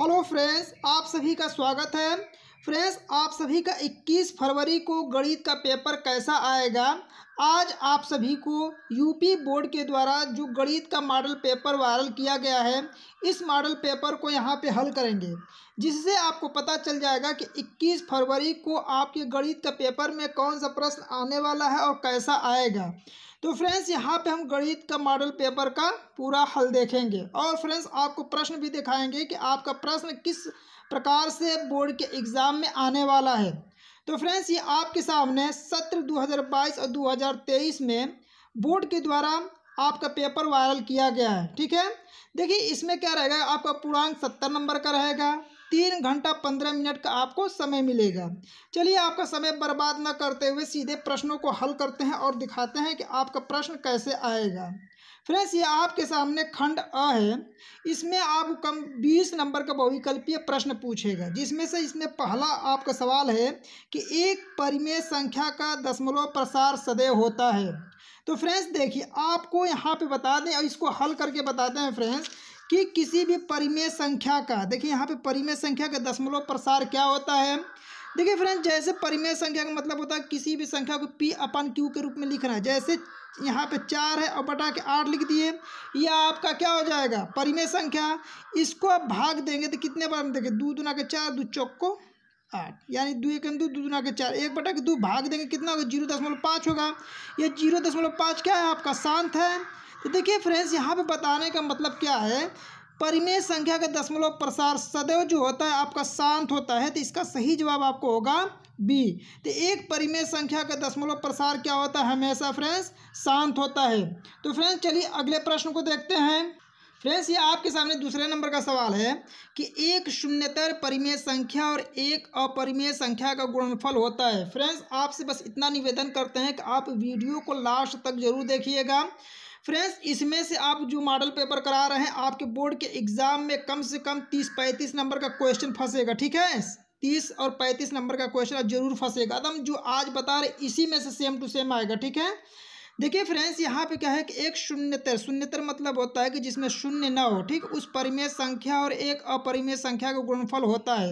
hello friends आप सभी का स्वागत है फ्रेंड्स आप सभी का 21 फरवरी को गणित का पेपर कैसा आएगा आज आप सभी को यूपी बोर्ड के द्वारा जो गणित का मॉडल पेपर वायरल किया गया है इस मॉडल पेपर को यहाँ पे हल करेंगे जिससे आपको पता चल जाएगा कि 21 फरवरी को आपके गणित का पेपर में कौन सा प्रश्न आने वाला है और कैसा आएगा तो फ्रेंड्स यहाँ पे हम गणित का मॉडल पेपर का पूरा हल देखेंगे और फ्रेंड्स आपको प्रश्न भी दिखाएंगे कि आपका प्रश्न किस प्रकार से बोर्ड के एग्ज़ाम में आने वाला है तो फ्रेंड्स ये आपके सामने सत्र 2022 और 2023 में बोर्ड के द्वारा आपका पेपर वायरल किया गया है ठीक है देखिए इसमें क्या रहेगा आपका पूर्णांक सत्तर नंबर का रहेगा तीन घंटा पंद्रह मिनट का आपको समय मिलेगा चलिए आपका समय बर्बाद न करते हुए सीधे प्रश्नों को हल करते हैं और दिखाते हैं कि आपका प्रश्न कैसे आएगा फ्रेंड्स ये आपके सामने खंड अ है इसमें आपको कम बीस नंबर का बहुविकल्पीय प्रश्न पूछेगा जिसमें से इसमें पहला आपका सवाल है कि एक परिमेय संख्या का दशमलव प्रसार सदैव होता है तो फ्रेंड्स देखिए आपको यहाँ पे बता दें और इसको हल करके बताते हैं फ्रेंड्स कि किसी भी परिमेय संख्या का देखिए यहाँ पे परिमेय संख्या का दशमलव प्रसार क्या होता है देखिए फ्रेंड जैसे परिमेय संख्या का मतलब होता है किसी भी संख्या को पी अपन क्यू के रूप में लिखना है जैसे यहाँ पे चार है और बटा के आठ लिख दिए यह आपका क्या हो जाएगा परिमेय संख्या इसको आप भाग देंगे तो कितने बार देखें दो दुना के चार दो चौक को आठ यानी दो एक दो दुना के चार एक बटा के दो भाग देंगे कितना होगा जीरो दशमलव पाँच होगा यह जीरो दशमलव पाँच क्या है आपका शांत है तो देखिए फ्रेंड्स यहाँ पे बताने का मतलब क्या है परिमेय संख्या का दशमलव प्रसार सदैव जो होता है आपका शांत होता है तो इसका सही जवाब आपको होगा बी तो एक परिमेय संख्या का दशमलव प्रसार क्या होता है हमेशा फ्रेंड्स शांत होता है तो फ्रेंड्स चलिए अगले प्रश्न को देखते हैं फ्रेंड्स ये आपके सामने दूसरे नंबर का सवाल है कि एक शून्यतर परिमेय संख्या और एक अपरिमेय संख्या का गुणनफल होता है फ्रेंड्स आपसे बस इतना निवेदन करते हैं कि आप वीडियो को लास्ट तक जरूर देखिएगा फ्रेंड्स इसमें से आप जो मॉडल पेपर करा रहे हैं आपके बोर्ड के एग्जाम में कम से कम तीस पैंतीस नंबर का क्वेश्चन फंसेगा ठीक है तीस और पैंतीस नंबर का क्वेश्चन जरूर फंसेगा एकदम तो जो आज बता रहे इसी में से सेम टू सेम आएगा ठीक है देखिए फ्रेंड्स यहाँ पे क्या है कि एक शून्यतर शून्यतर मतलब होता है कि जिसमें शून्य ना हो ठीक उस परिमेय संख्या और एक अपरिमेय संख्या का गुणफल होता है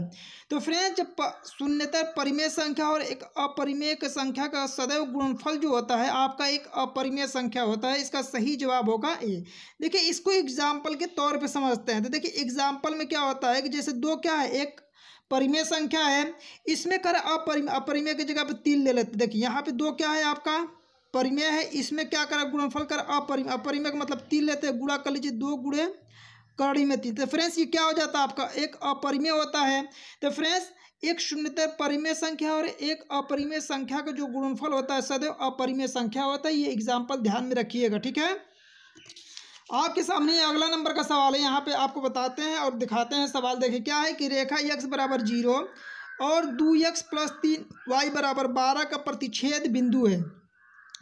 तो फ्रेंड्स जब शून्यतर परिमेय संख्या और एक अपरिमेय संख्या का सदैव गुणफल जो होता है आपका एक अपरिमेय संख्या होता है इसका सही जवाब होगा ए देखिए इसको एग्जाम्पल के तौर पर समझते हैं तो देखिए एग्जाम्पल में क्या होता है कि जैसे दो क्या है एक परिमेय संख्या है इसमें कर अपरिमेय अपरिमेय की जगह पर तीन ले लेते देखिए यहाँ पे दो क्या है आपका परिमेय है इसमें क्या करें गुणनफल कर अपरिम अपरिमेय का मतलब तीन लेते हैं गुड़ा कर लीजिए दो गुड़े कड़ी में तीन तो फ्रेंड्स ये क्या हो जाता है आपका एक अपरिमेय होता है तो फ्रेंड्स एक शून्यतर परिमेय संख्या और एक अपरिमेय संख्या का जो गुणनफल होता है सदैव अपरिमेय संख्या होता है ये एग्जाम्पल ध्यान में रखिएगा ठीक है आपके सामने अगला नंबर का सवाल है यहाँ पे आपको बताते हैं और दिखाते हैं सवाल देखिए क्या है कि रेखा यक्स बराबर जीरो और दू यक्स प्लस तीन वाई बराबर बारह का प्रतिच्छेद बिंदु है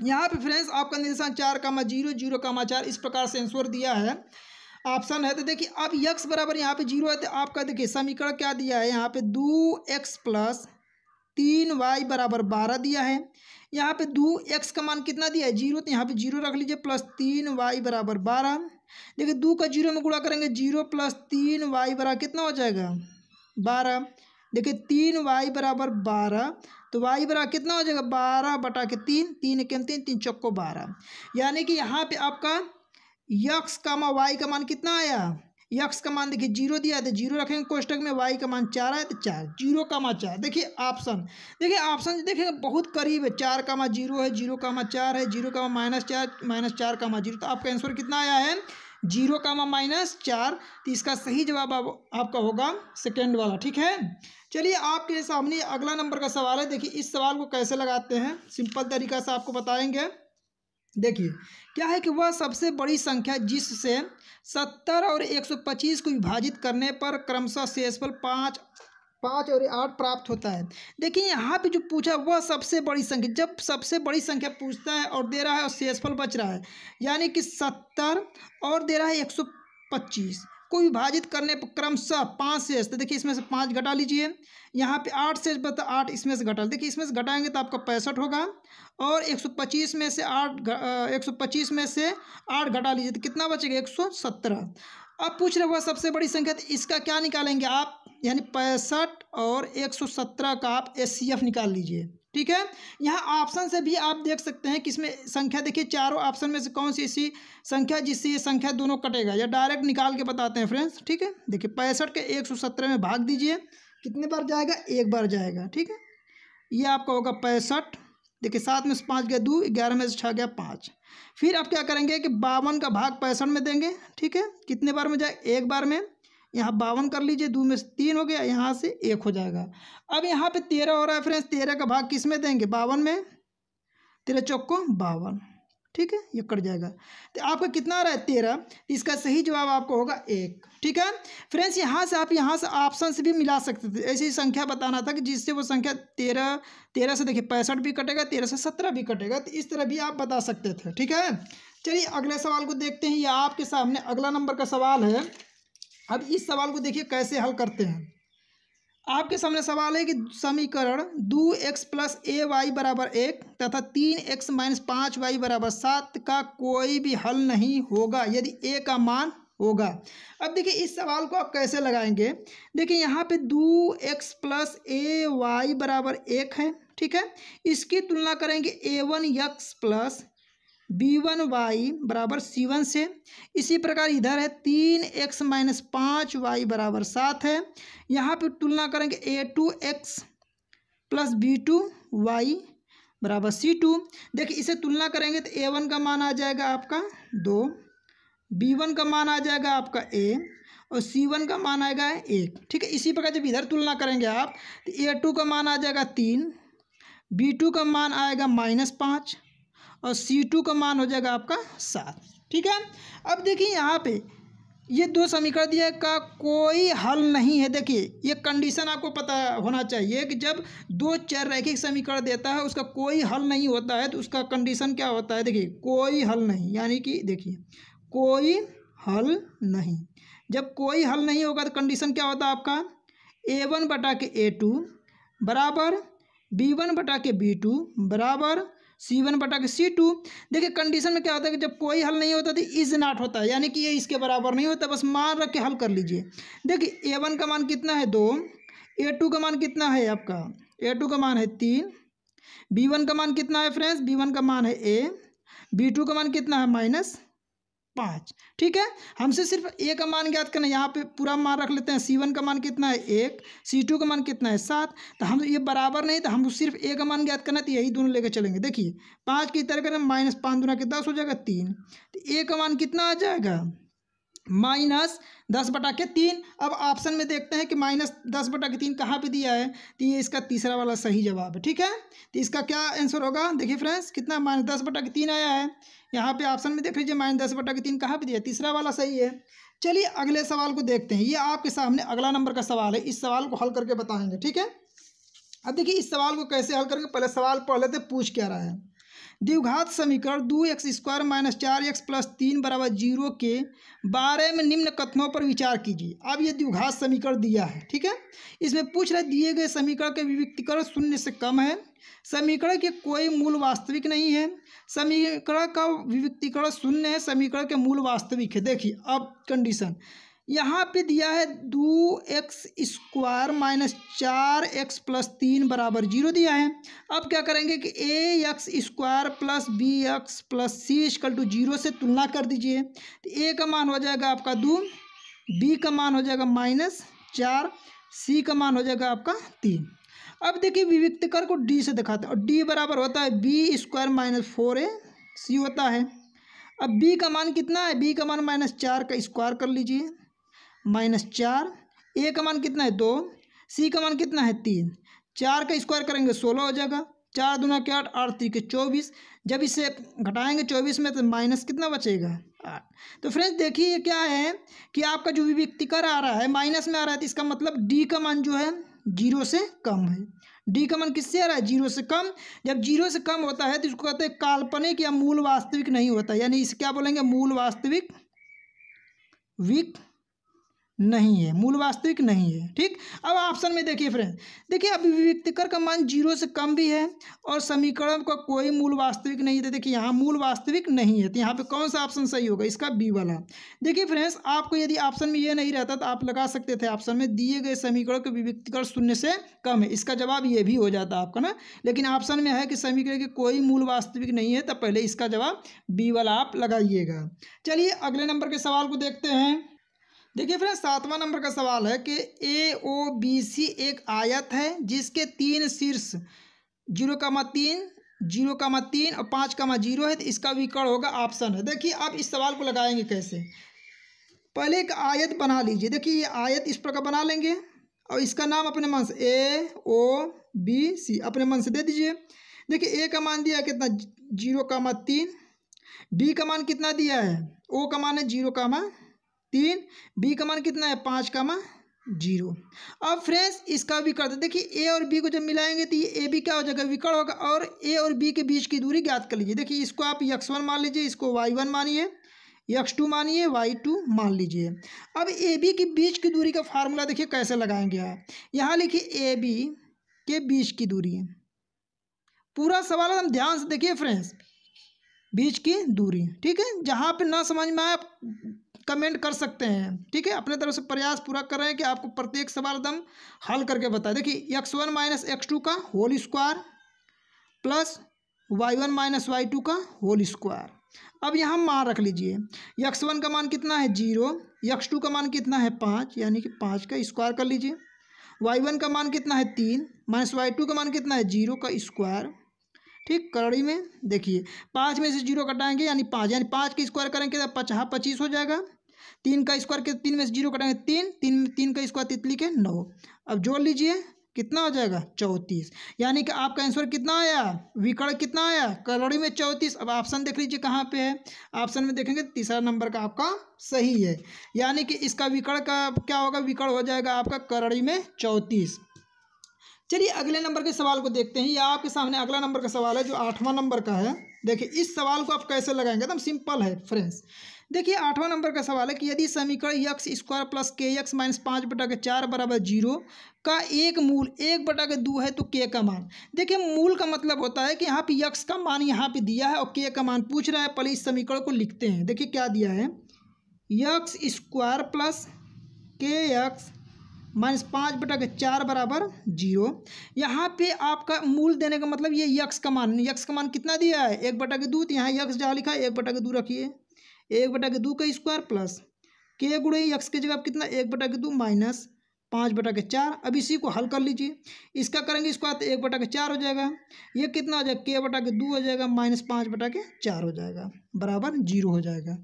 यहाँ पे फ्रेंड्स आपका निशान चार कामा जीरो जीरो कामा चार इस प्रकार से आंसर दिया है ऑप्शन है तो देखिए अब यक्स बराबर यहाँ पे जीरो है तो आपका देखिए समीकरण क्या दिया है यहाँ पे दो एक्स प्लस तीन वाई बराबर बारह दिया है यहाँ पे दो एक्स का मान कितना दिया है जीरो तो यहाँ पे जीरो रख लीजिए प्लस तीन वाई बराबर बारह देखिए दो का जीरो में गुणा करेंगे जीरो प्लस तीन वाई बराबर कितना हो जाएगा बारह देखिए तीन वाई बराबर बारह तो वाई बरा कितना हो जाएगा बारह बटा के तीन तीन एक तीन तीन चौको बारह यानी कि यहाँ पे आपका यक्स का मा वाई का मान कितना आया यक्स का मान देखिए जीरो दिया था तो जीरो रखेंगे कोष्टक में वाई का मान चार आया तो चार जीरो का मा चार देखिए ऑप्शन देखिए ऑप्शन देखिए बहुत करीब है चार का मा जीरो है जीरो का मा चार है जीरो का मा माइनस चार माइनस चार का मा जीरो तो आपका आंसर कितना आया है जीरो कामा माइनस चार तो इसका सही जवाब आप, आपका होगा सेकेंड वाला ठीक है चलिए आपके सामने अगला नंबर का सवाल है देखिए इस सवाल को कैसे लगाते हैं सिंपल तरीका से आपको बताएंगे देखिए क्या है कि वह सबसे बड़ी संख्या जिससे सत्तर और एक सौ पच्चीस को विभाजित करने पर क्रमशः शेषफल पाँच पाँच और आठ प्राप्त होता है देखिए यहाँ पे जो पूछा वह सबसे बड़ी संख्या जब सबसे बड़ी संख्या पूछता है और दे रहा है और शेषफल बच रहा है यानी कि सत्तर और दे रहा है एक सौ पच्चीस को विभाजित करने पर क्रमशः पाँच शेष तो देखिए इसमें से पाँच घटा लीजिए यहाँ पे आठ शेष बता आठ इसमें से घटा देखिए इसमें से घटाएंगे तो आपका पैंसठ होगा और एक सौ पच्चीस में से आठ एक सौ पच्चीस में से आठ घटा लीजिए तो कितना बचेगा एक सौ सत्रह अब पूछ रहे हुआ सबसे बड़ी संख्या तो इसका क्या निकालेंगे आप यानी पैंसठ और एक सौ सत्रह का आप एस सी एफ निकाल लीजिए ठीक है यहाँ ऑप्शन से भी आप देख सकते हैं कि इसमें संख्या देखिए चारों ऑप्शन में से कौन सी ऐसी संख्या जिससे ये संख्या दोनों कटेगा या डायरेक्ट निकाल के बताते हैं फ्रेंड्स ठीक है देखिए पैंसठ के एक सौ सत्रह में भाग दीजिए कितने बार जाएगा एक बार जाएगा ठीक है ये आपका होगा पैंसठ देखिए सात में से पाँच गया दो ग्यारह में से छः गया पाँच फिर आप क्या करेंगे कि बावन का भाग पैंसठ में देंगे ठीक है कितने बार में जाए एक बार में यहाँ बावन कर लीजिए दो में से तीन हो गया यहाँ से एक हो जाएगा अब यहाँ पे तेरह हो रहा है फ्रेंड्स तेरह का भाग किस में देंगे बावन में तेरह चौक को बावन ठीक है ये कट जाएगा तो आपका कितना आ रहा है तेरह तो इसका सही जवाब आपको होगा एक ठीक है फ्रेंड्स यहाँ से आप यहाँ से ऑप्शन से भी मिला सकते थे ऐसी संख्या बताना था कि जिससे वो संख्या तेरह तेरह से देखिए पैंसठ भी कटेगा तेरह से सत्रह भी कटेगा तो इस तरह भी आप बता सकते थे ठीक है चलिए अगले सवाल को देखते हैं यह आपके सामने अगला नंबर का सवाल है अब इस सवाल को देखिए कैसे हल करते हैं आपके सामने सवाल है कि समीकरण दो एक्स प्लस ए वाई बराबर एक तथा तीन एक्स माइनस पाँच वाई बराबर सात का कोई भी हल नहीं होगा यदि ए का मान होगा अब देखिए इस सवाल को आप कैसे लगाएंगे देखिए यहाँ पे दो एक्स प्लस ए वाई बराबर एक है ठीक है इसकी तुलना करेंगे A one X plus B one Y बराबर सी वन से इसी प्रकार इधर है तीन एक्स माइनस पाँच वाई बराबर सात है यहाँ पे तुलना करेंगे A two X plus B two Y बराबर सी टू देखिए इसे तुलना करेंगे तो ए वन का मान आ जाएगा आपका दो बी वन का मान आ जाएगा आपका ए और सी वन का मान आएगा एक ठीक है इसी प्रकार जब इधर तुलना करेंगे आप तो ए टू का मान आ जाएगा तीन बी टू का मान आएगा माइनस पाँच और सी टू का मान हो जाएगा आपका सात ठीक है अब देखिए यहाँ पे ये दो समीकरण दिया का कोई हल नहीं है देखिए ये कंडीशन आपको पता होना चाहिए कि जब दो चर रैखिक समीकरण देता है उसका कोई हल नहीं होता है तो उसका कंडीशन क्या होता है देखिए कोई हल नहीं यानी कि देखिए कोई हल नहीं जब कोई हल नहीं होगा तो कंडीशन क्या होता है आपका ए वन बटा के ए टू बराबर बी वन बटा के बी टू बराबर सी वन बटा के सी टू देखिए कंडीशन में क्या होता है कि जब कोई हल नहीं होता तो इज नॉट होता है यानी कि ये इसके बराबर नहीं होता बस मान रख के हल कर लीजिए देखिए ए वन का मान कितना है दो ए टू का मान कितना है आपका ए टू का मान है तीन बी वन का मान कितना है फ्रेंड्स बी वन का मान है ए बी टू का मान कितना है माइनस पाँच ठीक है हमसे सिर्फ ए का मान ज्ञात करना है यहाँ पे पूरा मान रख लेते हैं सी वन का मान कितना है एक सी टू का मान कितना है सात तो हम ये बराबर नहीं तो हम सिर्फ ए का मान ज्ञात करना है तो यही दोनों लेकर चलेंगे देखिए पाँच की तरह करें माइनस पाँच दूना के दस हो जाएगा तीन तो ए का मान कितना आ जाएगा माइनस दस बटा के तीन अब ऑप्शन में देखते हैं कि माइनस दस बटा के तीन कहाँ पे दिया है तो ये इसका तीसरा वाला सही जवाब है ठीक है तो इसका क्या आंसर होगा देखिए फ्रेंड्स कितना माइनस दस बटा के तीन आया है यहाँ पे ऑप्शन में देख लीजिए माइनस दस बटा के तीन कहाँ पे दिया तीसरा वाला सही है चलिए अगले सवाल को देखते हैं ये आपके सामने अगला नंबर का सवाल है इस सवाल को हल करके बताएंगे ठीक है अब देखिए इस सवाल को कैसे हल करके पहले सवाल पढ़ लेते पूछ क्या रहा है द्विघात समीकरण दो एक्स स्क्वायर माइनस चार एक्स प्लस तीन बराबर जीरो के बारे में निम्न कथनों पर विचार कीजिए अब ये द्विघात समीकरण दिया है ठीक है इसमें पूछ रहे दिए गए समीकरण के विविक्तिकरण शून्य से कम है समीकरण के कोई मूल वास्तविक नहीं है समीकरण का विविक्तिकरण शून्य है समीकरण के मूल वास्तविक है देखिए अब कंडीशन यहाँ पे दिया है दो एक्स स्क्वायर माइनस चार एक्स प्लस तीन बराबर जीरो दिया है अब क्या करेंगे कि A X square plus B X plus C equal to zero से तुलना कर दीजिए तो ए का मान हो जाएगा आपका दो बी का मान हो जाएगा माइनस चार सी का मान हो जाएगा आपका तीन अब देखिए कर को डी से दिखाते हैं और डी बराबर होता है B square minus four A C होता है अब बी का मान कितना है बी का मान माइनस चार का स्क्वायर कर लीजिए माइनस चार ए का मान कितना है दो सी का मान कितना है तीन चार का स्क्वायर करेंगे सोलह हो जाएगा चार दुना के आठ आठ तीन के चौबीस जब इसे घटाएंगे चौबीस में तो माइनस कितना बचेगा आठ तो फ्रेंड्स देखिए क्या है कि आपका जो कर आ रहा है माइनस में आ रहा है तो इसका मतलब डी का मान जो है जीरो से कम है डी का मान किससे आ रहा है जीरो से कम जब जीरो से कम होता है तो इसको कहते हैं काल्पनिक या मूल वास्तविक नहीं होता यानी इसे क्या बोलेंगे मूल वास्तविक विक नहीं है मूल वास्तविक नहीं है ठीक अब ऑप्शन में देखिए फ्रेंड देखिए अभिव्यक्तिकर का मान जीरो से कम भी है और समीकरण का कोई मूल वास्तविक नहीं है तो देखिए यहाँ मूल वास्तविक नहीं है तो यहाँ पे कौन सा ऑप्शन सही होगा इसका बी वाला देखिए फ्रेंड्स आपको यदि ऑप्शन में ये नहीं रहता तो आप लगा सकते थे ऑप्शन में दिए गए समीकरण का विव्यक्तिकर शून्य से कम है इसका जवाब ये भी हो जाता आपका ना लेकिन ऑप्शन में है कि समीकरण के कोई मूल वास्तविक नहीं है तब तो पहले इसका जवाब बी वाला आप लगाइएगा चलिए अगले नंबर के सवाल को देखते हैं देखिए फ्रेंड सातवां नंबर का सवाल है कि ए ओ बी सी एक आयत है जिसके तीन शीर्ष जीरो कामा तीन जीरो कामा तीन और पाँच कामा जीरो है तो इसका विकर्ण होगा ऑप्शन है देखिए आप इस सवाल को लगाएंगे कैसे पहले एक आयत बना लीजिए देखिए ये आयत इस प्रकार बना लेंगे और इसका नाम अपने मन से ए ओ बी सी अपने मन से दे दीजिए देखिए ए का मान दिया कितना जीरो कामा तीन बी का मान कितना दिया है ओ का मान है जीरो कामा तीन बी का मान कितना है पाँच का मान जीरो अब फ्रेंड्स इसका भी करते देखिए ए और बी को जब मिलाएंगे तो ये ए बी क्या हो जाएगा विकर्ण होगा और ए और बी के बीच की दूरी ज्ञात कर लीजिए देखिए इसको आप यक्स वन मान लीजिए इसको वाई वन मानिए यक्स टू मानिए वाई टू मान लीजिए अब ए बी के बीच की दूरी का फार्मूला देखिए कैसे लगाएंगे आप यहाँ लिखिए ए बी के बीच की दूरी पूरा सवाल हम ध्यान से देखिए फ्रेंड्स बीच की दूरी ठीक है जहाँ पर ना समझ में आए आप कमेंट कर सकते हैं ठीक है अपने तरफ से प्रयास पूरा कर रहे हैं कि आपको प्रत्येक सवाल एकदम हल करके बताए देखिए X one minus X two का whole square plus Y one minus Y two का होल स्क्वायर अब यहाँ मान रख लीजिए यक्स वन का मान कितना है जीरो यक्स टू का मान कितना है पाँच यानी कि पाँच का स्क्वायर कर लीजिए वाई वन का मान कितना है तीन माइनस वाई टू का मान कितना है जीरो का स्क्वायर ठीक करड़ी में देखिए पाँच में से जीरो कटाएंगे यानी पाँच यानी पाँच का स्क्वायर करेंगे तो पचहा पच्चीस हो जाएगा तीन का स्क्वायर के तीन में से जीरो कटाएंगे तीन तीन तीन का स्क्वायर तितली के नौ अब जोड़ लीजिए कितना हो जाएगा चौंतीस यानी कि आपका आंसर कितना आया विकर्ण कितना आया कलोड़ी में चौंतीस अब ऑप्शन देख लीजिए कहाँ पे है ऑप्शन में देखेंगे तीसरा नंबर का आपका सही है यानी कि इसका विकर्ण का क्या होगा विकर्ण हो जाएगा आपका करड़ी में चौंतीस चलिए अगले नंबर के सवाल को देखते हैं यह आपके सामने अगला नंबर का सवाल है जो आठवां नंबर का है देखिए इस सवाल को आप कैसे लगाएंगे एकदम सिंपल है फ्रेंड्स देखिए आठवां नंबर का सवाल है कि यदि समीकरण X square plus K X minus पाँच बटा के चार बराबर जीरो का एक मूल एक बटा के दो है तो के का मान देखिए मूल का मतलब होता है कि यहाँ पे यक्स का मान यहाँ पे दिया है और के का मान पूछ रहा है पहले इस समीकरण को लिखते हैं देखिए क्या दिया है X square plus K X minus पाँच बटा के चार बराबर जीरो यहाँ पे आपका मूल देने का मतलब ये यक्स का मान यक्स का मान कितना दिया है एक बटा के तो यहाँ यक्स जहाँ लिखा है एक बटा के दो रखिए एक बटा के दो का स्क्वायर प्लस के गुड़े यक्स की जगह आप कितना एक बटा के दो माइनस पाँच बटा के चार अब इसी को हल कर लीजिए इसका करेंगे स्क्वायर तो एक बटा के चार हो जाएगा ये कितना हो जाएगा के बटा के दो हो जाएगा माइनस पाँच बटा के चार हो जाएगा बराबर जीरो हो जाएगा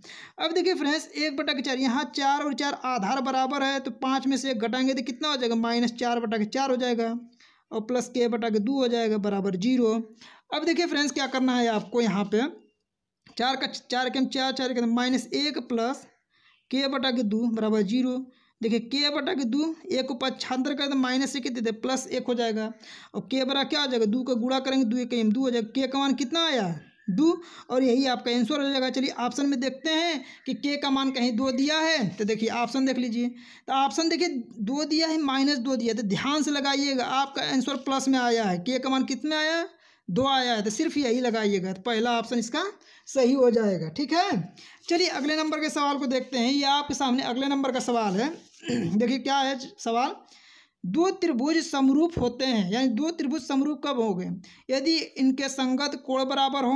अब देखिए फ्रेंड्स एक बटा के चार यहाँ चार और चार आधार बराबर है तो पाँच में से एक घटाएंगे तो कितना हो जाएगा माइनस चार बटा के चार हो जाएगा और प्लस के बटा के दो हो जाएगा बराबर जीरो अब देखिए फ्रेंड्स क्या करना है आपको यहाँ पर चार का चार के चार चार के माइनस एक प्लस के बटा के दो बराबर जीरो देखिए के बटा के दो एक को पक्षांतर कर तो माइनस एक देते प्लस एक हो जाएगा और के बरा क्या हो जाएगा दो का गुड़ा करेंगे दो एक दो हो जाएगा के का मान कितना आया दो और यही आपका आंसर हो जाएगा चलिए ऑप्शन में देखते हैं कि के का मान कहीं दो दिया है तो देखिए ऑप्शन देख लीजिए तो ऑप्शन देखिए दो दिया है माइनस दो दिया तो ध्यान से लगाइएगा आपका आंसर प्लस में आया है के का मान कितने आया है दो आया है तो सिर्फ यही लगाइएगा तो पहला ऑप्शन इसका सही हो जाएगा ठीक है चलिए अगले नंबर के सवाल को देखते हैं ये आपके सामने अगले नंबर का सवाल है देखिए क्या है सवाल दो त्रिभुज समरूप होते हैं यानी दो त्रिभुज समरूप कब हो गए यदि इनके संगत कोण बराबर हो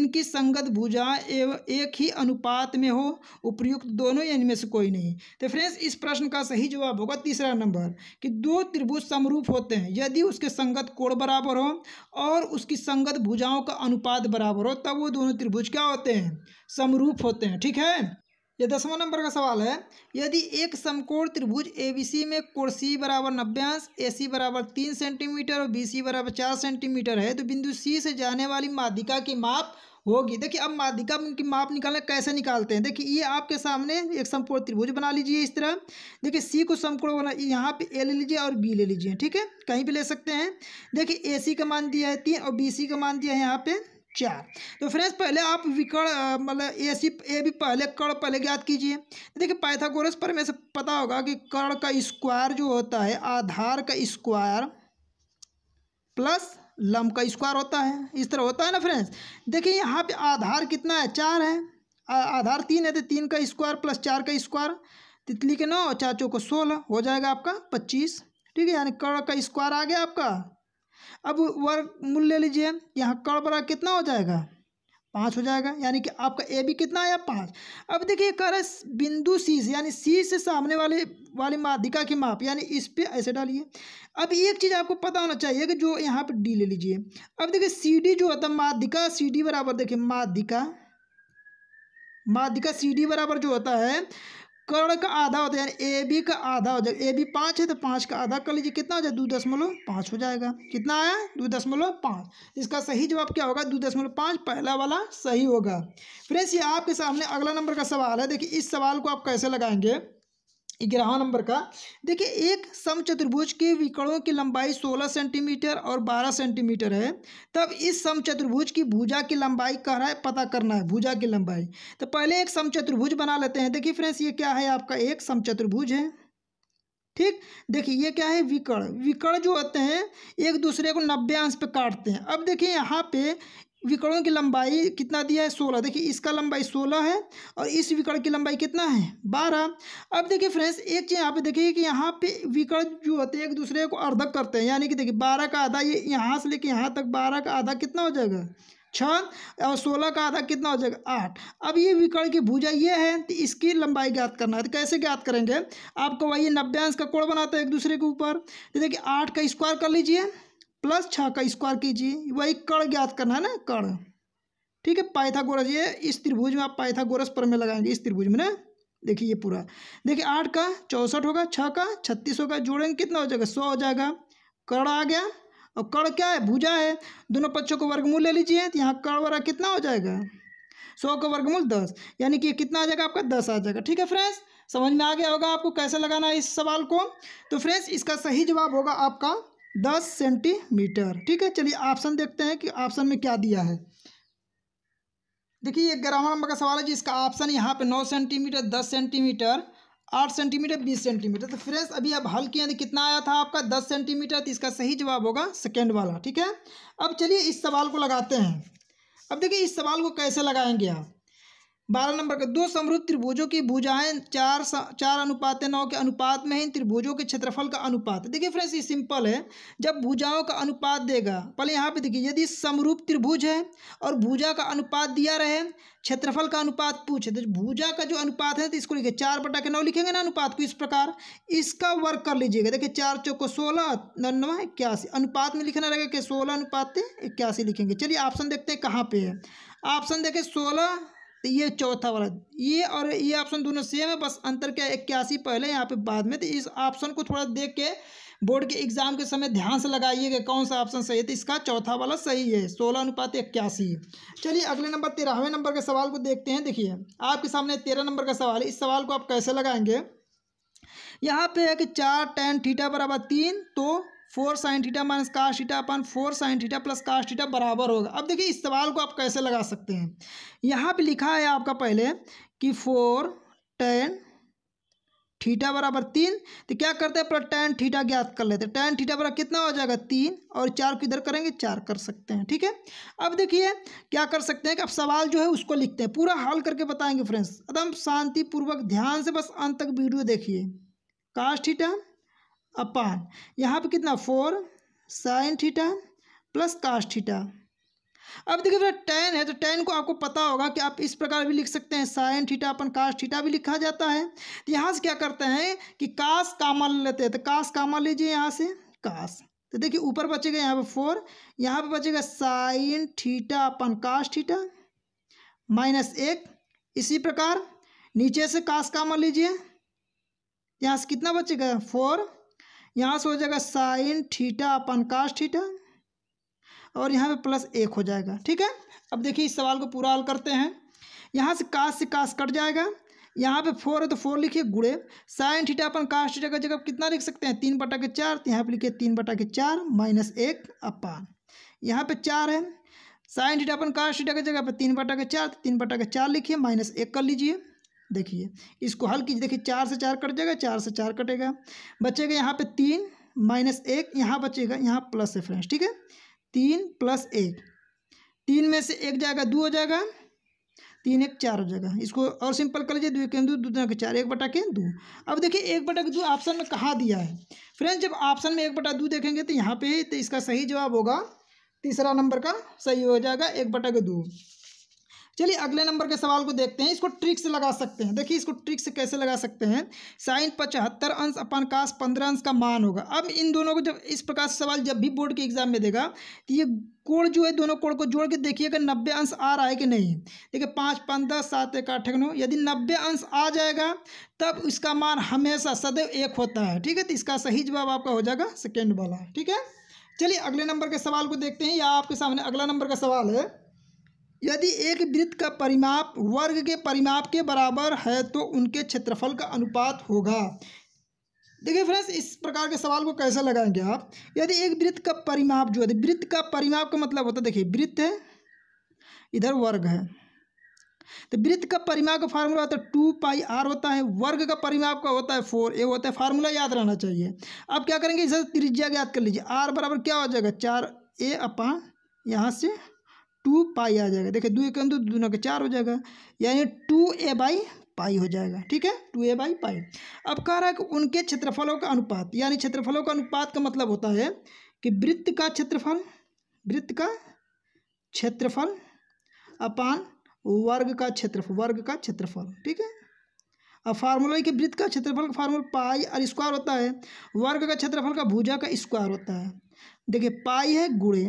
इनकी संगत भुजा एवं एक ही अनुपात में हो उपयुक्त दोनों इनमें से कोई नहीं तो फ्रेंड्स इस प्रश्न का सही जवाब होगा तीसरा नंबर कि दो त्रिभुज समरूप होते हैं यदि उसके संगत कोण बराबर हो और उसकी संगत भुजाओं का अनुपात बराबर हो तब वो दोनों त्रिभुज क्या होते हैं समरूप होते हैं ठीक है यह दसवां नंबर का सवाल है यदि एक समकोण त्रिभुज एबीसी में कोण सी बराबर नब्बे अंश ए सी बराबर तीन सेंटीमीटर और बी सी बराबर चार सेंटीमीटर है तो बिंदु सी से जाने वाली माध्यिका की माप होगी देखिए अब माध्यिका की माप निकालना कैसे निकालते हैं देखिए ये आपके सामने एक समकोण त्रिभुज बना लीजिए इस तरह देखिए सी को समकोण बना यहाँ पे ए ले लीजिए और बी ले लीजिए ठीक है कहीं भी ले सकते हैं देखिए ए सी का मान दिया है तीन और बी सी का मान दिया है यहाँ पे चार तो फ्रेंड्स पहले आप विकर्ण मतलब ए सी ए भी पहले कर्ण पहले ज्ञात कीजिए देखिए पाइथागोरस पर में से पता होगा कि कर्ण का स्क्वायर जो होता है आधार का स्क्वायर प्लस लम का स्क्वायर होता है इस तरह होता है ना फ्रेंड्स देखिए यहाँ पे आधार कितना है चार है आधार तीन है तो तीन का स्क्वायर प्लस चार का स्क्वायर तितली के नौ चाचों को सोलह हो जाएगा आपका पच्चीस ठीक है यानी कर्ण का स्क्वायर आ गया आपका अब वर्ग मूल्य ले लीजिए यहाँ कर्ण बड़ा कितना हो जाएगा पाँच हो जाएगा यानी कि आपका ए भी कितना आया पाँच अब देखिए कह रहा है बिंदु सी से यानी सी से सामने वाले वाली माध्यिका की माप यानी इस पर ऐसे डालिए अब एक चीज़ आपको पता होना चाहिए कि जो यहाँ पर डी ले लीजिए अब देखिए सी डी जो होता है माध्यिका सी डी बराबर देखिए माध्यिका माध्यिका सी डी बराबर जो होता है कर्ण का आधा होता है यानी ए बी का आधा हो जाएगा ए बी पाँच है तो पाँच का आधा कर लीजिए कितना हो जाएगा दो दशमलव पाँच हो जाएगा कितना आया दो दशमलव पाँच इसका सही जवाब क्या होगा दो दशमलव पाँच पहला वाला सही होगा फ्रेंड्स ये आपके सामने अगला नंबर का सवाल है देखिए इस सवाल को आप कैसे लगाएंगे ग्यारह नंबर का देखिए एक समचतुर्भुज के विकर्णों की लंबाई 16 सेंटीमीटर और 12 सेंटीमीटर है तब इस समचतुर्भुज की भुजा की लंबाई कह रहा है पता करना है भुजा की लंबाई तो पहले एक समचतुर्भुज बना लेते हैं देखिए फ्रेंड्स ये क्या है आपका एक समचतुर्भुज है ठीक देखिए ये क्या है विकर्ण विकर्ण जो होते हैं एक दूसरे को नब्बे अंश पे काटते हैं अब देखिए यहाँ पे विकड़ों की लंबाई कितना दिया है सोलह देखिए इसका लंबाई सोलह है और इस विकर्ण की लंबाई कितना है बारह अब देखिए फ्रेंड्स एक चीज़ यहाँ पे देखिए कि यहाँ पे विकर्ण जो होते हैं एक दूसरे को अर्धक करते हैं यानी कि देखिए बारह का आधा ये यहाँ से लेके यहाँ तक बारह का आधा कितना हो जाएगा छः और सोलह का आधा कितना हो जाएगा आठ अब ये विकर्ण की भुजा ये है तो इसकी लंबाई ज्ञात करना है तो कैसे ज्ञात करेंगे आपको वही नब्बे अंश का कोण बनाता है एक दूसरे के ऊपर तो देखिए आठ का स्क्वायर कर लीजिए प्लस छः का स्क्वायर कीजिए वही कण ज्ञात करना है ना कण ठीक है पाइथागोरस ये इस त्रिभुज में आप पाइथागोरस पर में लगाएंगे इस त्रिभुज में ना देखिए ये पूरा देखिए आठ का चौंसठ होगा छः का छत्तीस होगा जोड़ेंगे कितना हो जाएगा सौ हो जाएगा कण आ गया और कण क्या है भुजा है दोनों पक्षों को वर्गमूल ले लीजिए तो यहाँ कण वर्ग कितना हो जाएगा सौ का वर्गमूल दस यानी कि कितना आ जाएगा आपका दस आ जाएगा ठीक है फ्रेंड्स समझ में आ गया होगा आपको कैसे लगाना है इस सवाल को तो फ्रेंड्स इसका सही जवाब होगा आपका दस सेंटीमीटर ठीक है चलिए ऑप्शन देखते हैं कि ऑप्शन में क्या दिया है देखिए ये ग्यारहवा नंबर का सवाल है जिसका ऑप्शन यहाँ पे नौ सेंटीमीटर दस सेंटीमीटर आठ सेंटीमीटर बीस सेंटीमीटर तो फ्रेंड्स अभी आप हल किए तो कितना आया था आपका दस सेंटीमीटर तो इसका सही जवाब होगा सेकेंड वाला ठीक है अब चलिए इस सवाल को लगाते हैं अब देखिए इस सवाल को कैसे लगाएंगे आप बारह नंबर का दो समृद्ध त्रिभुजों की भुजाएं चार चार अनुपात नौ के अनुपात में है इन त्रिभुजों के क्षेत्रफल का अनुपात देखिए फ्रेंड्स ये सिंपल है जब भुजाओं का अनुपात देगा पहले यहाँ पे देखिए यदि समरूप त्रिभुज है और भुजा का अनुपात दिया रहे क्षेत्रफल का अनुपात पूछे तो भुजा का जो अनुपात है तो इसको लिखिए चार बटा के नौ लिखेंगे ना अनुपात को इस प्रकार इसका वर्क कर लीजिएगा देखिए चार चौको सोलह नौ इक्यासी अनुपात में लिखना रहेगा कि सोलह अनुपात इक्यासी लिखेंगे चलिए ऑप्शन देखते हैं कहाँ पे है ऑप्शन देखें सोलह तो ये चौथा वाला ये और ये ऑप्शन दोनों सेम है बस अंतर क्या है इक्यासी पहले यहाँ पे बाद में तो इस ऑप्शन को थोड़ा देख के बोर्ड के एग्जाम के समय ध्यान से लगाइएगा कौन सा ऑप्शन सही है तो इसका चौथा वाला सही है सोलह अनुपात इक्यासी चलिए अगले नंबर तेरहवें नंबर के सवाल को देखते हैं देखिए आपके सामने तेरह नंबर का सवाल है इस सवाल को आप कैसे लगाएंगे यहाँ पे है कि चार टेन थीटा बराबर तीन तो four sine theta minus cos theta upon four sine theta plus cos theta बराबर होगा अब देखिए इस सवाल को आप कैसे लगा सकते हैं यहाँ पे लिखा है आपका पहले कि फोर टेन थीटा बराबर तीन तो क्या करते हैं अपना टेन थीटा ज्ञात कर लेते हैं टेन थीटा बराबर कितना हो जाएगा तीन और चार किधर करेंगे चार कर सकते हैं ठीक है अब देखिए क्या कर सकते हैं कि अब सवाल जो है उसको लिखते हैं पूरा हल करके बताएंगे फ्रेंड्स एकदम शांतिपूर्वक ध्यान से बस अंत तक वीडियो देखिए कास्ट थीटा अपान यहाँ पे कितना four sine theta plus cos theta अब देखिए बेटा टेन है तो टेन को आपको पता होगा कि आप इस प्रकार भी लिख सकते हैं साइन थीटा अपन काश थीटा भी लिखा जाता है तो यहाँ से क्या करते हैं कि काश कामा ले लेते हैं तो काश कामा लीजिए यहाँ से काश तो देखिए ऊपर बचेगा यहाँ पे फोर यहाँ पे बचेगा साइन थीटा अपन काश थीटा माइनस एक इसी प्रकार नीचे से काश कामा लीजिए यहाँ से कितना बचेगा फोर यहाँ से हो जाएगा sine theta upon cos theta और यहाँ पे प्लस एक हो जाएगा ठीक है अब देखिए इस सवाल को पूरा हल करते हैं यहाँ से काश से कास्ट कट जाएगा यहाँ पे फोर है तो फोर लिखिए गुड़े sine theta upon cos theta का जगह कितना लिख सकते हैं तीन बटा के चार तो यहाँ पर लिखिए तीन बटा के चार माइनस एक अपान यहाँ पर चार है sine theta upon cos theta का जगह पर तीन बटा के चार तो तीन बटा के चार लिखिए माइनस एक कर लीजिए देखिए इसको हल कीजिए देखिए चार से चार कट जाएगा चार से चार कटेगा बचेगा यहाँ पे तीन माइनस एक यहाँ बचेगा यहाँ प्लस है फ्रेंड्स ठीक है तीन प्लस एक तीन में से एक जाएगा दो हो जाएगा तीन एक चार हो जाएगा इसको और सिंपल कर लीजिए दो एक दो दो के चार एक बटा के दो अब देखिए एक बटा के दो ऑप्शन में कहाँ दिया है फ्रेंड्स जब ऑप्शन में एक बटा दो देखेंगे तो यहाँ पे तो इसका सही जवाब होगा तीसरा नंबर का सही हो जाएगा एक बटा के दो चलिए अगले नंबर के सवाल को देखते हैं इसको ट्रिक से लगा सकते हैं देखिए इसको ट्रिक से कैसे लगा सकते हैं साइन पचहत्तर अंश अपन काश पंद्रह अंश का मान होगा अब इन दोनों को जब इस प्रकार से सवाल जब भी बोर्ड के एग्जाम में देगा तो ये कोड़ जो है दोनों कोड़ को जोड़ के देखिएगा नब्बे अंश आ रहा है कि नहीं देखिए पाँच पाँच दस सात एक आठ नौ यदि नब्बे अंश आ जाएगा तब इसका मान हमेशा सदैव एक होता है ठीक है तो इसका सही जवाब आपका हो जाएगा सेकेंड वाला ठीक है चलिए अगले नंबर के सवाल को देखते हैं या आपके सामने अगला नंबर का सवाल है यदि एक वृत्त का परिमाप वर्ग के परिमाप के बराबर है तो उनके क्षेत्रफल का अनुपात होगा देखिए फ्रेंड्स इस प्रकार के सवाल को कैसे लगाएंगे आप यदि एक वृत्त का परिमाप जो है वृत्त का परिमाप का मतलब होता है देखिए वृत्त है इधर वर्ग है तो वृत्त का परिमाप का फार्मूला होता है टू पाई आर होता है वर्ग का परिमाप का होता है फोर ए होता है फार्मूला याद रहना चाहिए अब क्या करेंगे इसे त्रिज्या ज्ञात कर लीजिए आर बराबर क्या हो जाएगा चार ए अपा यहाँ से टू पाई आ जाएगा देखिए दो एक दो दोनों के चार हो जाएगा यानी टू ए बाई पाई हो जाएगा ठीक है टू ए बाई पाई अब कह रहा है कि उनके क्षेत्रफलों का अनुपात यानी क्षेत्रफलों का अनुपात का मतलब होता है कि वृत्त का क्षेत्रफल वृत्त का क्षेत्रफल अपान वर्ग का क्षेत्रफल वर्ग का क्षेत्रफल ठीक है अब फार्मूला के वृत्त का क्षेत्रफल का फार्मूला पाई और स्क्वायर होता है वर्ग का क्षेत्रफल का भुजा का स्क्वायर होता है देखिए पाई है गुड़े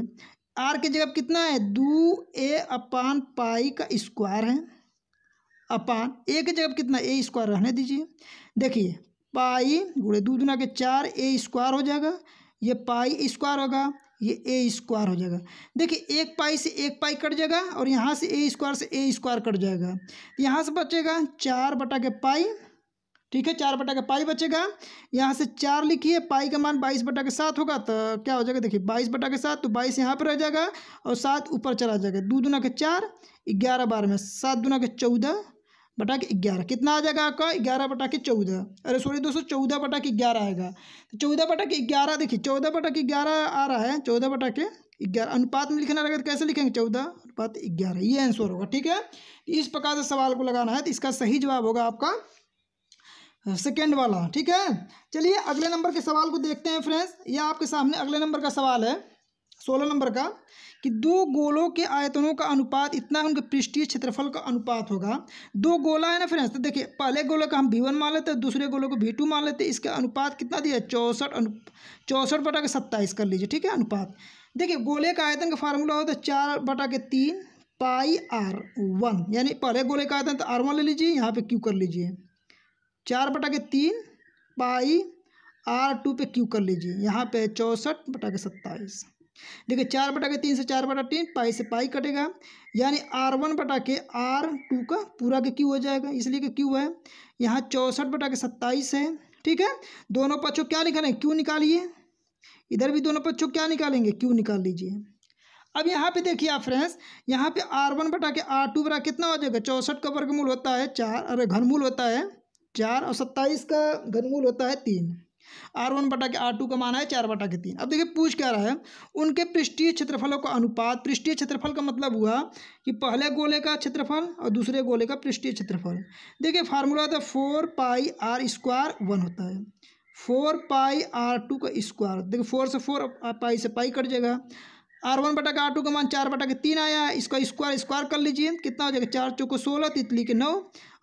आर की जगह कितना है दू ए अपान पाई का स्क्वायर है अपान ए की जगह कितना ए स्क्वायर रहने दीजिए देखिए पाई गुड़े दू दुना के चार ए स्क्वायर हो जाएगा ये पाई स्क्वायर होगा ये ए स्क्वायर हो जाएगा देखिए एक पाई से एक पाई कट जाएगा और यहाँ से ए स्क्वायर से ए स्क्वायर कट जाएगा यहाँ से बचेगा चार बटा के पाई ठीक है चार बटा का पाई बचेगा यहाँ से चार लिखिए पाई का मान बाईस बटा के साथ होगा तो क्या हो जाएगा देखिए बाईस बटा के साथ तो बाईस यहाँ पर रह जाएगा और सात ऊपर चला जाएगा दो दुना के चार ग्यारह बारह में सात दुना के चौदह बटा के ग्यारह कितना आ जाएगा आपका ग्यारह बटा के चौदह अरे सॉरी दोस्तों चौदह बटा के ग्यारह आएगा तो चौदह बटा के ग्यारह देखिए चौदह बटा के ग्यारह आ रहा है चौदह बटा के ग्यारह अनुपात में लिखना रहेगा तो कैसे लिखेंगे चौदह अनुपात ग्यारह ये आंसर होगा ठीक है तो इस प्रकार से सवाल को लगाना है तो इसका सही जवाब होगा आपका सेकेंड वाला ठीक है चलिए अगले नंबर के सवाल को देखते हैं फ्रेंड्स ये आपके सामने अगले नंबर का सवाल है सोलह नंबर का कि दो गोलों के आयतनों का अनुपात इतना है उनके पृष्ठीय क्षेत्रफल का अनुपात होगा दो गोला है ना फ्रेंड्स तो देखिए पहले गोले का हम भी वन मान लेते हैं दूसरे गोले को भी टू मान लेते हैं इसका अनुपात कितना दिया चौंसठ अनु चौंसठ बटा के सत्ताईस कर लीजिए ठीक है अनुपात देखिए गोले का आयतन का फार्मूला होता है चार बटा के तीन पाई आर वन यानी पहले गोले का आयतन तो आर वन ले लीजिए यहाँ पर क्यू कर लीजिए चार बटा के तीन पाई आर टू पे क्यू कर लीजिए यहाँ पे चौंसठ बटा के सत्ताईस देखिए चार बटा के तीन से चार बटा तीन पाई से पाई कटेगा यानी आर वन बटा के आर टू का पूरा के क्यू हो जाएगा इसलिए कि क्यू है यहाँ चौंसठ बटा के सत्ताईस है ठीक है दोनों पक्षों क्या निकालें क्यू निकालिए इधर भी दोनों पक्षों क्या निकालेंगे क्यू निकाल लीजिए अब यहाँ पे देखिए आप फ्रेंड्स यहाँ पे आर वन बटा के आर टू बटा कितना हो जाएगा चौंसठ का वर्गमूल होता है चार अरे घनमूल होता है चार और सत्ताईस का घनमूल होता है तीन आर वन बटा के आर टू का माना है चार बटा के तीन अब देखिए पूछ क्या रहा है उनके पृष्ठीय क्षेत्रफलों का अनुपात पृष्ठीय क्षेत्रफल का मतलब हुआ कि पहले गोले का क्षेत्रफल और दूसरे गोले का पृष्ठीय क्षेत्रफल देखिए फार्मूला होता है four pi R square one होता है फोर पाई आर टू का स्क्वायर देखिए फोर से फोर पाई से पाई कट जाएगा आर वन बटा आर टू का मान चार बटा के तीन आया है इसका स्क्वायर स्क्वायर कर लीजिए कितना हो जाएगा चार चौको सोलह तितली के नौ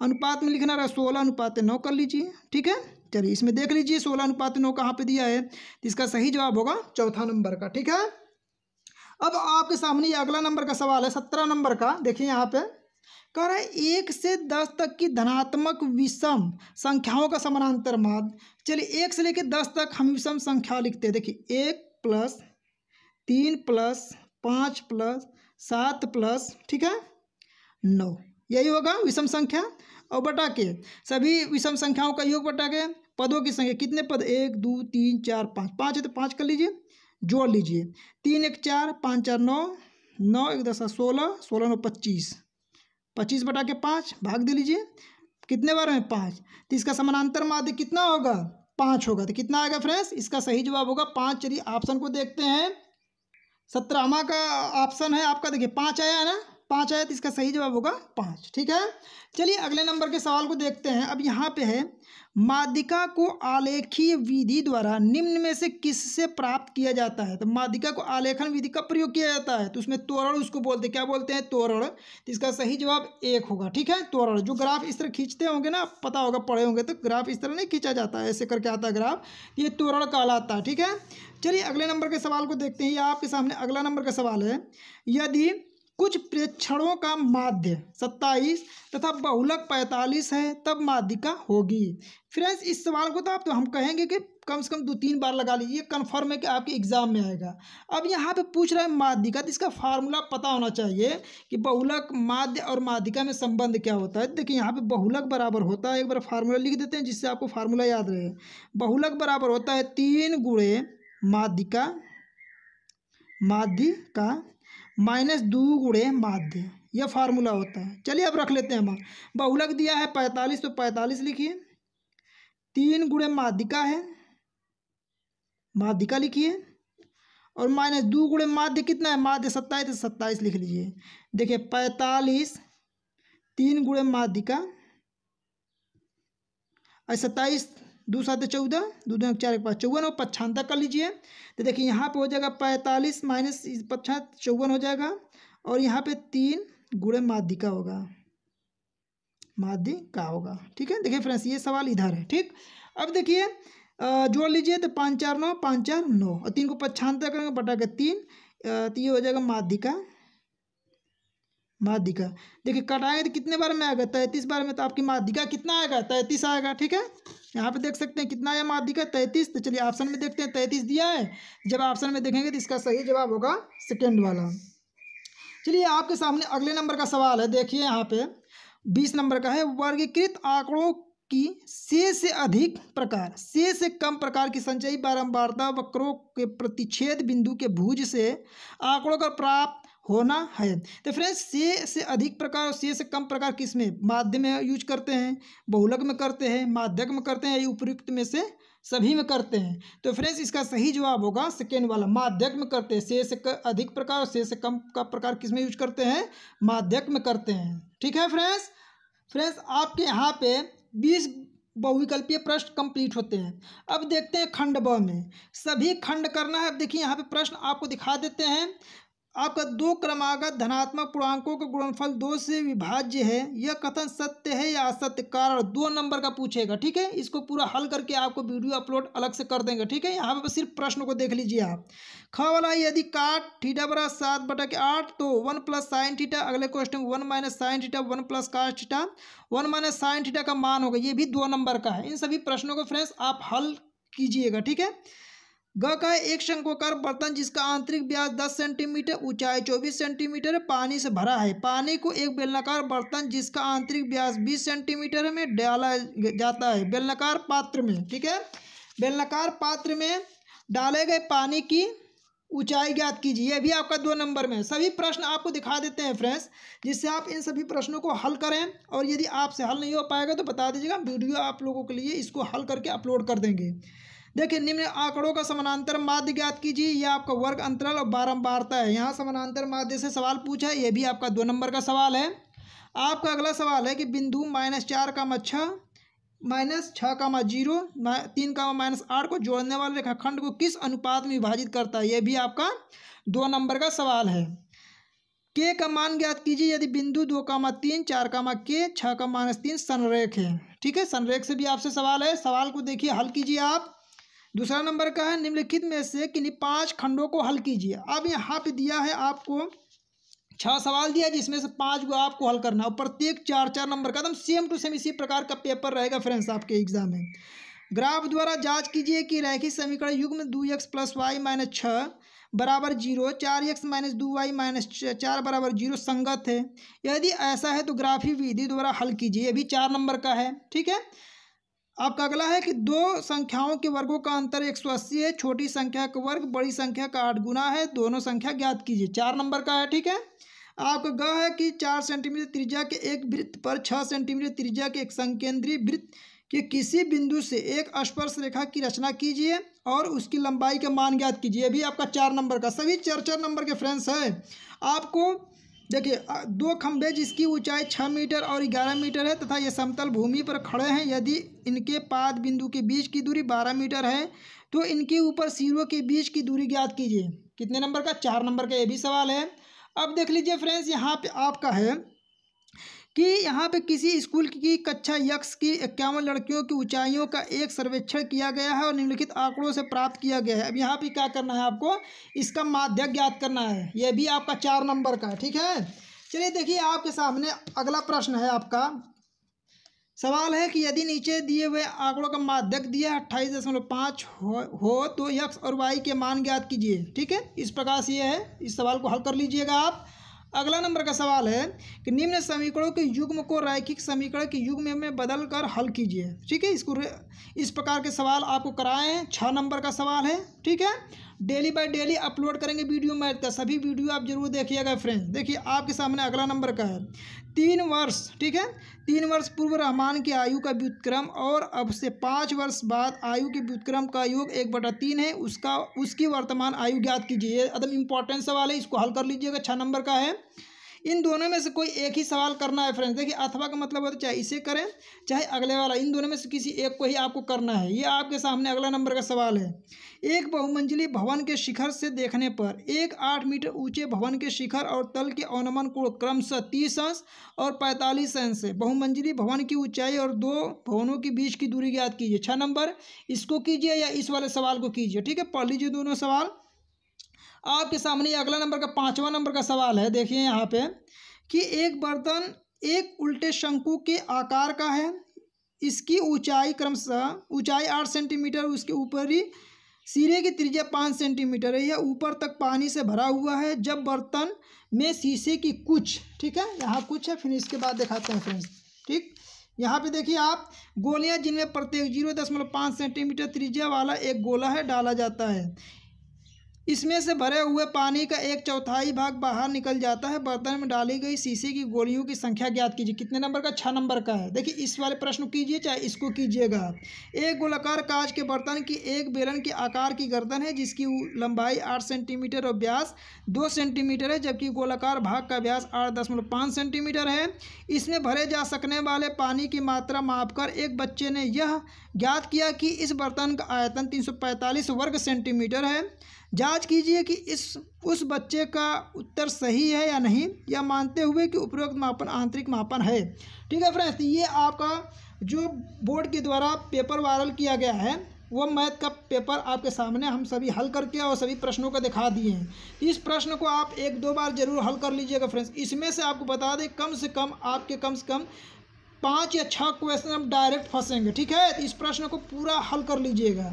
अनुपात में लिखना रहा सोलह अनुपात नौ कर लीजिए ठीक है चलिए इसमें देख लीजिए सोलह अनुपात नौ कहाँ पे दिया है तो इसका सही जवाब होगा चौथा नंबर का ठीक है अब आपके सामने ये अगला नंबर का सवाल है सत्रह नंबर का देखिए यहाँ पे कह रहा है एक से दस तक की धनात्मक विषम संख्याओं का समानांतर माद चलिए एक से लेकर दस तक हम विषम संख्या लिखते हैं देखिए एक प्लस तीन प्लस पाँच प्लस सात प्लस ठीक है नौ यही होगा विषम संख्या और बटा के सभी विषम संख्याओं का योग बटा के पदों की संख्या कितने पद एक दो तीन चार पाँच पाँच है तो पाँच कर लीजिए जोड़ लीजिए तीन एक चार पाँच चार नौ नौ एक दस सोलह सोलह नौ पच्चीस पच्चीस बटा के पाँच भाग दे लीजिए कितने बार में पाँच तो इसका समानांतर माध्य कितना होगा पाँच होगा तो कितना आएगा फ्रेंड्स इसका सही जवाब होगा पाँच चलिए ऑप्शन को देखते हैं सत्रहवा का ऑप्शन है आपका देखिए पाँच आया है ना पाँच आया तो इसका सही जवाब होगा पाँच ठीक है चलिए अगले नंबर के सवाल को देखते हैं अब यहाँ पे है मादिका को आलेखीय विधि द्वारा निम्न में से किस से प्राप्त किया जाता है तो मादिका को आलेखन विधि का प्रयोग किया जाता है तो उसमें तोरण उसको बोलते क्या बोलते हैं तोरण तो इसका सही जवाब एक होगा ठीक है तोरण जो ग्राफ इस तरह खींचते होंगे ना पता होगा पढ़े होंगे तो ग्राफ इस तरह नहीं खींचा जाता है ऐसे करके आता है ग्राफ ये तोरण कहलाता है ठीक है चलिए अगले नंबर के सवाल को देखते हैं ये आपके सामने अगला नंबर का सवाल है यदि कुछ प्रेक्षणों का माध्य सत्ताईस तथा बहुलक पैंतालीस है तब माध्यिका होगी फ्रेंड्स इस सवाल को तो आप तो हम कहेंगे कि कम से कम दो तीन बार लगा लीजिए कन्फर्म है कि आपके एग्जाम में आएगा अब यहाँ पे पूछ रहा है माध्यिका तो इसका फार्मूला पता होना चाहिए कि बहुलक माध्य और माध्यिका में संबंध क्या होता है देखिए यहाँ पे बहुलक बराबर होता है एक बार फार्मूला लिख देते हैं जिससे आपको फार्मूला याद रहे बहुलक बराबर होता है तीन गुणे माध्यिका का माइनस दू गुड़े माध्य यह फार्मूला होता है चलिए अब रख लेते हैं हम बहुलक दिया है पैंतालीस तो पैंतालीस लिखिए तीन गुड़े माध्यिका है माध्यिका लिखिए और माइनस दो गुड़े माध्य कितना है माध्य सत्ताईस तो सत्ताईस लिख लीजिए देखिए पैंतालीस तीन गुड़े माध्यिका और सत्ताईस दो सात चौदह दो दो चार एक पाँच चौवन और पच्छानता कर लीजिए तो देखिए यहाँ पे हो जाएगा पैंतालीस माइनस पच्छा चौवन हो जाएगा और यहाँ पे तीन गुड़े माध्यिका होगा माध्यिका होगा ठीक है देखिए फ्रेंड्स ये सवाल इधर है ठीक अब देखिए जोड़ लीजिए तो पाँच चार नौ पाँच चार नौ और तीन को पच्छानता करेंगे बटा के तीन तो ये हो जाएगा माध्यिका माध्यिका देखिए कटाएंगे तो कितने बार में आएगा तैंतीस बार में तो आपकी माध्यिका कितना आएगा तैंतीस आएगा ठीक है यहाँ पे देख सकते हैं कितना है माध्यिक है तैतीस तो चलिए ऑप्शन में देखते हैं तैतीस दिया है जब ऑप्शन में देखेंगे तो इसका सही जवाब होगा सेकेंड वाला चलिए आपके सामने अगले नंबर का सवाल है देखिए यहाँ पे बीस नंबर का है वर्गीकृत आंकड़ों की से से अधिक प्रकार से से कम प्रकार की संचयी बारंबारता वक्रों के प्रतिच्छेद बिंदु के भूज से आंकड़ों का प्राप्त होना है तो फ्रेंड्स से से अधिक प्रकार और से से कम प्रकार किस में माध्य में यूज करते हैं बहुलक में करते हैं माध्यक में करते हैं या उपयुक्त में से सभी में करते हैं तो फ्रेंड्स इसका सही जवाब होगा सेकेंड वाला माध्यक में करते हैं से से अधिक प्रकार और से से कम का प्रकार किस में यूज करते हैं माध्यक में करते हैं ठीक है फ्रेंड्स फ्रेंड्स आपके यहाँ पे बीस बहुविकल्पीय प्रश्न कंप्लीट होते हैं अब देखते हैं खंड ब में सभी खंड करना है अब देखिए यहाँ पे प्रश्न आपको दिखा देते हैं आपका दो क्रमागत धनात्मक पूर्णांकों का गुणनफल दो से विभाज्य है यह कथन सत्य है या असत्य कारण दो नंबर का पूछेगा ठीक है इसको पूरा हल करके आपको वीडियो अपलोड अलग से कर देंगे ठीक है यहाँ पर सिर्फ प्रश्न को देख लीजिए आप ख वाला यदि काट थीटा बरा सात बटा के आठ तो वन प्लस साइन थीटा अगले question one minus sine theta one plus cos theta one minus sine theta का मान होगा ये भी दो नंबर का है इन सभी प्रश्नों को फ्रेंड्स आप हल कीजिएगा ठीक है ग का एक शंकोकार बर्तन जिसका आंतरिक व्यास 10 सेंटीमीटर ऊंचाई 24 सेंटीमीटर पानी से भरा है पानी को एक बेलनाकार बर्तन जिसका आंतरिक व्यास 20 सेंटीमीटर में डाला जाता है बेलनाकार पात्र में ठीक है बेलनाकार पात्र में डाले गए पानी की ऊंचाई ज्ञात कीजिए यह भी आपका दो नंबर में सभी प्रश्न आपको दिखा देते हैं फ्रेंड्स जिससे आप इन सभी प्रश्नों को हल करें और यदि आपसे हल नहीं हो पाएगा तो बता दीजिएगा वीडियो आप लोगों के लिए इसको हल करके अपलोड कर देंगे देखिए निम्न आंकड़ों का समानांतर माध्य ज्ञात कीजिए यह आपका वर्ग अंतराल और बारंबारता है यहाँ समानांतर माध्य से सवाल पूछा है यह भी आपका दो नंबर का सवाल है आपका अगला सवाल है कि बिंदु माइनस चार कामा छः माइनस छः कामा जीरो तीन कामा माइनस आठ को जोड़ने वाले रेखाखंड को किस अनुपात में विभाजित करता है यह भी आपका दो नंबर का सवाल है के का मान ज्ञात कीजिए यदि बिंदु दो कामा तीन चार कामा के छः का माइनस तीन संरेख है ठीक है संरेख से भी आपसे सवाल है सवाल को देखिए हल कीजिए आप दूसरा नंबर का है निम्नलिखित में से किन्हीं पांच खंडों को हल कीजिए अब यहाँ पे दिया है आपको छह सवाल दिया जिसमें से पांच को आपको हल करना और प्रत्येक चार चार नंबर का एकदम सेम टू सेम इसी प्रकार का पेपर रहेगा फ्रेंड्स आपके एग्जाम में ग्राफ द्वारा जांच कीजिए कि रैखिक समीकरण युग्म दो एक्स प्लस वाई माइनस छः बराबर जीरो चार एक्स माइनस दो वाई माइनस चार बराबर जीरो संगत है यदि ऐसा है तो ग्राफी विधि द्वारा हल कीजिए अभी भी चार नंबर का है ठीक है आपका तो अगला है कि दो संख्याओं के वर्गों का अंतर एक सौ अस्सी है छोटी संख्या का वर्ग बड़ी संख्या का आठ गुना है दोनों संख्या ज्ञात कीजिए चार नंबर का है ठीक है आपका गह है कि चार सेंटीमीटर त्रिज्या के एक वृत्त पर छः सेंटीमीटर त्रिज्या के एक संकेंद्रीय वृत्त के किसी बिंदु से एक स्पर्श रेखा की रचना कीजिए और उसकी लंबाई का मान ज्ञात कीजिए अभी आपका चार नंबर का सभी चार चार नंबर के फ्रेंड्स है आपको देखिए दो खंभे जिसकी ऊंचाई छः मीटर और ग्यारह मीटर है तथा ये समतल भूमि पर खड़े हैं यदि इनके पाद बिंदु के बीच की दूरी बारह मीटर है तो इनके ऊपर सिरों के बीच की दूरी ज्ञात कीजिए कितने नंबर का चार नंबर का ये भी सवाल है अब देख लीजिए फ्रेंड्स यहाँ पे आपका है कि यहाँ पे किसी स्कूल की कक्षा यक्ष की इक्यावन लड़कियों की ऊंचाइयों का एक सर्वेक्षण किया गया है और निम्नलिखित आंकड़ों से प्राप्त किया गया है अब यहाँ पे क्या करना है आपको इसका माध्यक ज्ञात करना है यह भी आपका चार नंबर का ठीक है चलिए देखिए आपके सामने अगला प्रश्न है आपका सवाल है कि यदि नीचे दिए हुए आंकड़ों का माध्यक दिया अट्ठाईस दशमलव पाँच हो, हो तो यक्स और वाई के मान ज्ञात कीजिए ठीक है इस प्रकार से यह है इस सवाल को हल कर लीजिएगा आप अगला नंबर का सवाल है कि निम्न समीकरणों के युग्म को रैखिक समीकरण के युग्म में बदल कर हल कीजिए ठीक है इसको इस प्रकार के सवाल आपको कराए हैं छः नंबर का सवाल है ठीक है डेली बाय डेली अपलोड करेंगे वीडियो मैथ का तो सभी वीडियो आप जरूर देखिएगा फ्रेंड्स देखिए आपके सामने अगला नंबर का है तीन वर्ष ठीक है तीन वर्ष पूर्व रहमान की आयु का व्युतक्रम और अब से पाँच वर्ष बाद आयु के व्युतक्रम का योग एक बटा तीन है उसका उसकी वर्तमान आयु ज्ञात कीजिए एकदम इंपॉर्टेंट सवाल है इसको हल कर लीजिएगा छः नंबर का है इन दोनों में से कोई एक ही सवाल करना है फ्रेंड्स देखिए अथवा का मतलब होता है चाहे इसे करें चाहे अगले वाला इन दोनों में से किसी एक को ही आपको करना है ये आपके सामने अगला नंबर का सवाल है एक बहुमंजिली भवन के शिखर से देखने पर एक आठ मीटर ऊंचे भवन के शिखर और तल के अवनमन को क्रमशः तीस अंश और पैंतालीस अंश है बहुमंजिली भवन की ऊंचाई और दो भवनों के बीच की दूरी ज्ञात कीजिए छः नंबर इसको कीजिए या इस वाले सवाल को कीजिए ठीक है पढ़ लीजिए दोनों सवाल आपके सामने अगला नंबर का पाँचवा नंबर का सवाल है देखिए यहाँ पे कि एक बर्तन एक उल्टे शंकु के आकार का है इसकी ऊंचाई क्रमशः ऊंचाई आठ सेंटीमीटर उसके ऊपरी सिरे की त्रिज्या पाँच सेंटीमीटर है यह ऊपर तक पानी से भरा हुआ है जब बर्तन में शीशे की कुछ ठीक है यहाँ कुछ है फिर इसके बाद दिखाते हैं फ्रेंड्स ठीक यहाँ पे देखिए आप गोलियाँ जिनमें प्रत्येक जीरो दशमलव पाँच सेंटीमीटर त्रिज्या वाला एक गोला है डाला जाता है इसमें से भरे हुए पानी का एक चौथाई भाग बाहर निकल जाता है बर्तन में डाली गई शीशे की गोलियों की संख्या ज्ञात कीजिए कितने नंबर का छः नंबर का है देखिए इस वाले प्रश्न कीजिए चाहे इसको कीजिएगा एक गोलाकार कांच के बर्तन की एक बेलन के आकार की गर्दन है जिसकी लंबाई आठ सेंटीमीटर और व्यास दो सेंटीमीटर है जबकि गोलाकार भाग का व्यास आठ दशमलव पाँच सेंटीमीटर है इसमें भरे जा सकने वाले पानी की मात्रा माप एक बच्चे ने यह ज्ञात किया कि इस बर्तन का आयतन तीन वर्ग सेंटीमीटर है जांच कीजिए कि इस उस बच्चे का उत्तर सही है या नहीं या मानते हुए कि उपरोक्त मापन आंतरिक मापन है ठीक है फ्रेंड्स तो ये आपका जो बोर्ड के द्वारा पेपर वायरल किया गया है वह मैथ का पेपर आपके सामने हम सभी हल करके और सभी प्रश्नों को दिखा दिए हैं तो इस प्रश्न को आप एक दो बार जरूर हल कर लीजिएगा फ्रेंड्स इसमें से आपको बता दें कम से कम आपके कम से कम पाँच या छः क्वेश्चन हम डायरेक्ट फंसेंगे ठीक है तो इस प्रश्न को पूरा हल कर लीजिएगा